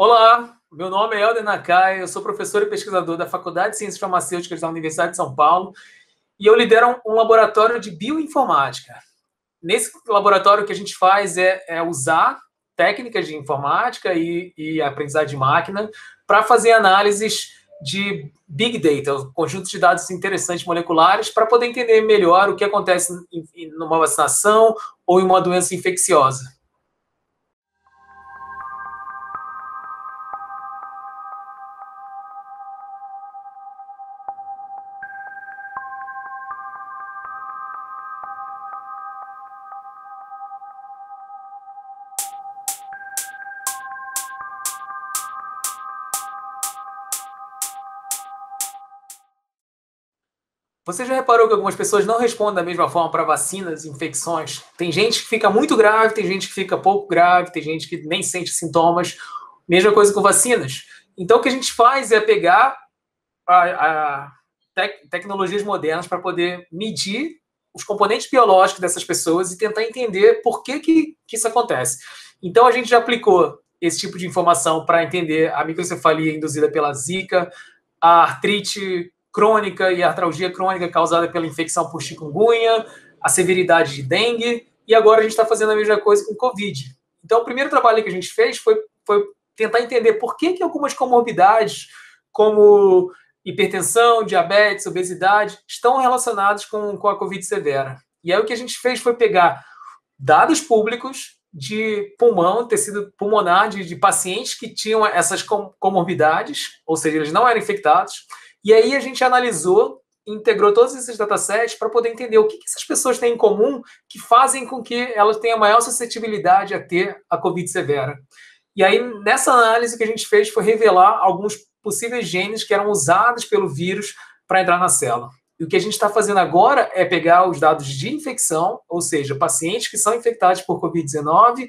Olá, meu nome é Helder Nakai, eu sou professor e pesquisador da Faculdade de Ciências Farmacêuticas da Universidade de São Paulo e eu lidero um laboratório de bioinformática. Nesse laboratório, o que a gente faz é, é usar técnicas de informática e, e aprendizagem de máquina para fazer análises de big data, conjuntos de dados interessantes moleculares, para poder entender melhor o que acontece em, em, numa vacinação ou em uma doença infecciosa. Você já reparou que algumas pessoas não respondem da mesma forma para vacinas e infecções? Tem gente que fica muito grave, tem gente que fica pouco grave, tem gente que nem sente sintomas. Mesma coisa com vacinas. Então, o que a gente faz é pegar a, a tec tecnologias modernas para poder medir os componentes biológicos dessas pessoas e tentar entender por que, que, que isso acontece. Então, a gente já aplicou esse tipo de informação para entender a microcefalia induzida pela zika, a artrite crônica e artralgia crônica causada pela infecção por chikungunya, a severidade de dengue, e agora a gente está fazendo a mesma coisa com Covid. Então, o primeiro trabalho que a gente fez foi, foi tentar entender por que, que algumas comorbidades, como hipertensão, diabetes, obesidade, estão relacionadas com, com a Covid severa. E aí o que a gente fez foi pegar dados públicos de pulmão, tecido pulmonar de, de pacientes que tinham essas comorbidades, ou seja, eles não eram infectados, e aí a gente analisou, integrou todos esses datasets para poder entender o que, que essas pessoas têm em comum que fazem com que elas tenham maior suscetibilidade a ter a Covid severa. E aí, nessa análise que a gente fez, foi revelar alguns possíveis genes que eram usados pelo vírus para entrar na célula. E o que a gente está fazendo agora é pegar os dados de infecção, ou seja, pacientes que são infectados por Covid-19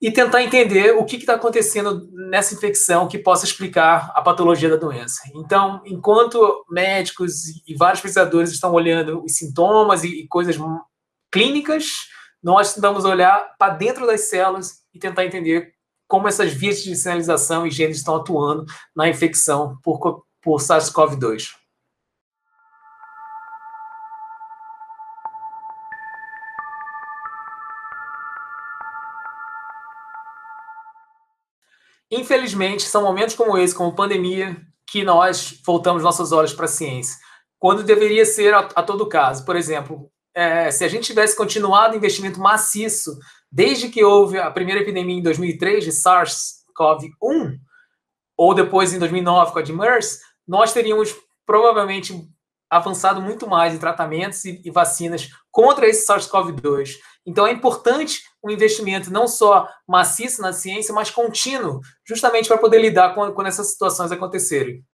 e tentar entender o que está acontecendo nessa infecção que possa explicar a patologia da doença. Então, enquanto médicos e vários pesquisadores estão olhando os sintomas e, e coisas clínicas, nós tentamos olhar para dentro das células e tentar entender como essas vias de sinalização e genes estão atuando na infecção por, por SARS-CoV-2. Infelizmente, são momentos como esse, como pandemia, que nós voltamos nossos olhos para a ciência, quando deveria ser a, a todo caso. Por exemplo, é, se a gente tivesse continuado investimento maciço desde que houve a primeira epidemia em 2003 de SARS-CoV-1, ou depois em 2009 com a de MERS, nós teríamos provavelmente avançado muito mais em tratamentos e, e vacinas contra esse SARS-CoV-2. Então é importante um investimento não só maciço na ciência, mas contínuo, justamente para poder lidar com, quando essas situações acontecerem.